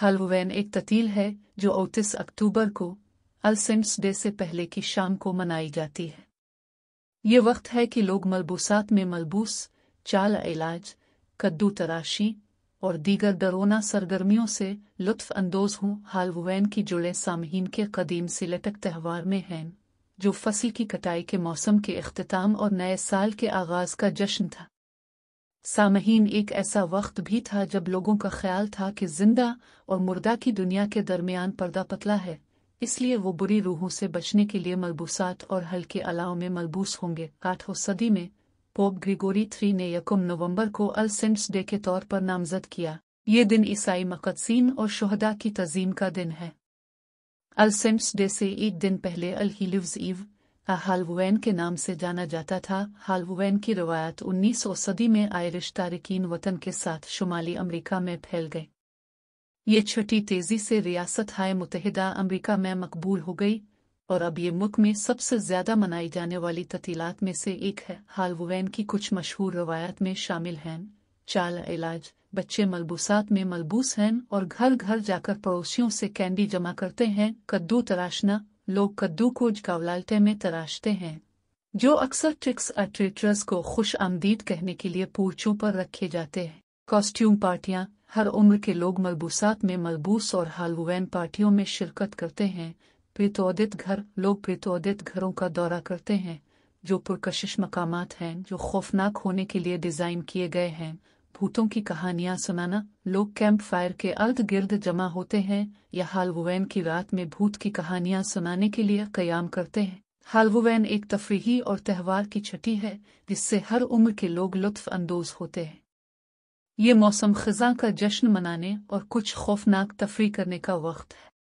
हलवेन एक ततील है जो 29 अक्टूबर को अलसेंट्स डे से पहले की शाम को मनाई जाती है ये वक्त है कि लोग मलबूसात में मलबूस चाल इलाज कद्दू तराशी और दीगर दरोना सरगर्मियों से लुत्फ अंदोज हूँ हालवैन की जुड़े सामहीन के कदीम से लटक त्यौहार में हैं जो फसल की कटाई के मौसम के अख्ताम और नए साल के आगाज का जश्न था सामहीन एक ऐसा वक्त भी था जब लोगों का ख्याल था कि जिंदा और मुर्दा की दुनिया के दरमियान पर्दा पतला है इसलिए वो बुरी रूहों से बचने के लिए मलबूसात और हल्के अलाव में मलबूस होंगे आठों सदी में पोप ग्रिगोरी थ्री ने यकुम नवंबर को अल सेंट्स डे के तौर पर नामजद किया ये दिन ईसाई मकदसिन और शहदा की तजीम का दिन है अल सेंट्स डे से एक दिन पहले अल लिव्स ईव हालवैन के नाम से जाना जाता था हालवैन की रवायत सौ सदी में आयरिश तारकिन वतन के साथ शुमाली अमरीका में फैल गए ये छठी तेजी से रियासत हाय मुतहदा अमरीका में मकबूल हो गई और अब ये मुल्क में सबसे ज्यादा मनाई जाने वाली ततीलात में से एक है हालवैन की कुछ मशहूर रवायत में शामिल हैं चाल इलाज बच्चे मलबूसात में मलबूस हैं और घर घर जाकर पड़ोसियों से कैंडी जमा करते हैं कद्दू तराशना लोग कद्दू को जगावलालटे में तराशते हैं जो अक्सर ट्रिक्स अट्रेटर्स को खुश आमदीद कहने के लिए पूछों पर रखे जाते हैं कॉस्ट्यूम पार्टियां हर उम्र के लोग मलबूसात में मलबूस और हालवैन पार्टियों में शिरकत करते हैं प्रतोदित घर लोग प्रतोदित घरों का दौरा करते हैं जो पुरकशिश मकामात हैं जो खौफनाक होने के लिए डिज़ाइन किए गए हैं भूतों की कहानियां सुनाना लोग कैंप फायर के अर्ध गिर्द जमा होते हैं या हालवोवैन की रात में भूत की कहानियां सुनाने के लिए कयाम करते हैं हालवोवैन एक तफरीही और त्यौहार की छठी है जिससे हर उम्र के लोग अंदोज होते हैं ये मौसम खजा का जश्न मनाने और कुछ खौफनाक तफरी करने का वक्त है